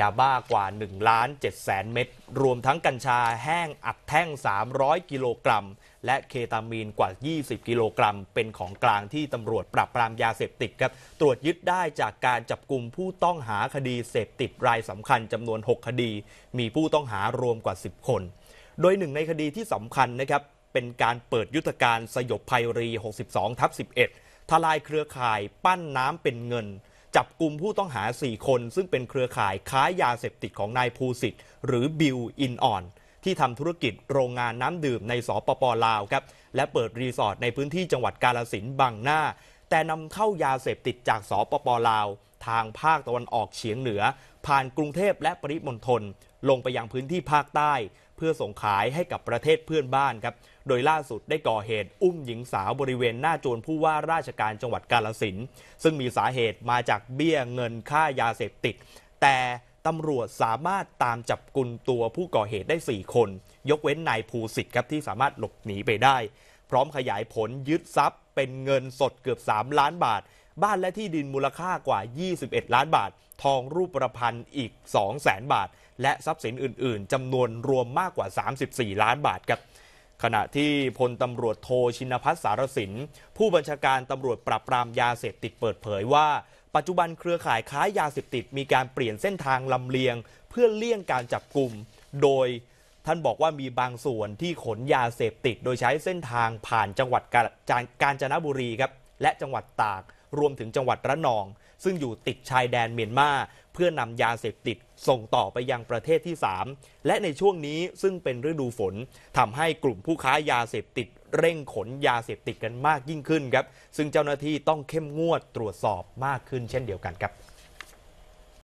ยาบ้ากว่า1ล้าน7แสนเม็ด รวมทั้งกัญชาแห้งอัดแท่ง 300 กิโลกรัม และเคตามีนกว่า 20 กิโลกรัม เป็นของกลางที่ตำรวจปราบปรามยาเสพติดครับตรวจยึดได้จากการจับกลุ่มผู้ต้องหาคดีเสพติดรายสำคัญจำนวน 6 คดี มีผู้ต้องหารวมกว่า 10 คน โดยหนึ่งในคดีที่สำคัญนะครับเป็นการเปิดยุทธการสยบภัยรี62ทับ11ทลายเครือข่ายปั้นน้ำเป็นเงินจับกลุ่มผู้ต้องหา 4 คนซึ่งเป็นเครือข่ายค้ายาเสพติดของนายภูสิทธิ์ หรือบิวอินอ่อนที่ทำธุรกิจโรงงานน้ำดื่มในสปปลาวครับและเปิดรีสอร์ทในพื้นที่จังหวัดกาลสินบางหน้า แต่นำเข้ายาเสพติดจากสปปลาวทางภาคตะวันออกเฉียงเหนือ ผ่านกรุงเทพและปริมณฑลลงไปยังพื้นที่ภาคใต้ เพื่อส่งขายให้กับประเทศเพื่อนบ้านครับ โดยล่าสุดได้ก่อเหตุ อุ้มหญิงสาวบริเวณหน้าโจรผู้ว่าราชการจังหวัดกาลสินซึ่งมีสาเหตุมาจากเบี้ยเงินค่ายาเสพติด แต่ตำรวจสามารถตามจับกลุ่มตัวผู้ก่อเหตุได้ 4 คน ยกเว้นนายภูสิทธิ์ครับที่สามารถหลบหนีไปได้ พร้อมขยายผลยึดทรัพย์ เป็นเงินสดเกือบ3ล้านบาทบ้านและที่ดินมูลค่ากว่า 21 ล้านบาท ทองรูปประพันธ์อีก 200,000บาท และทรัพย์สินอื่นๆ จำนวนรวมมากกว่า 34 ล้านบาทครับ ขณะที่พลตำรวจโทชินพัฒสารสิน ผู้บัญชาการตำรวจปราบปรามยาเสพติดเปิดเผยว่า ปัจจุบันเครือข่ายค้ายาเสพติดมีการเปลี่ยนเส้นทางลำเลียง เพื่อเลี่ยงการจับกลุ่มโดย ท่านบอกว่ามีบางส่วนที่ขนยาเสพติดโดยใช้เส้นทางผ่านจังหวัดกาญจนบุรีครับและจังหวัดตากรวมถึงจังหวัดระนอง ซึ่งอยู่ติดชายแดนเมียนมาเพื่อนำยาเสพติดส่งต่อไปยังประเทศที่ 3 และในช่วงนี้ซึ่งเป็นฤดูฝนทำให้กลุ่มผู้ค้ายาเสพติด เร่งขนยาเสพติดกันมากยิ่งขึ้นครับซึ่งเจ้าหน้าที่ต้องเข้มงวดตรวจสอบมากขึ้น เช่นเดียวกันครับ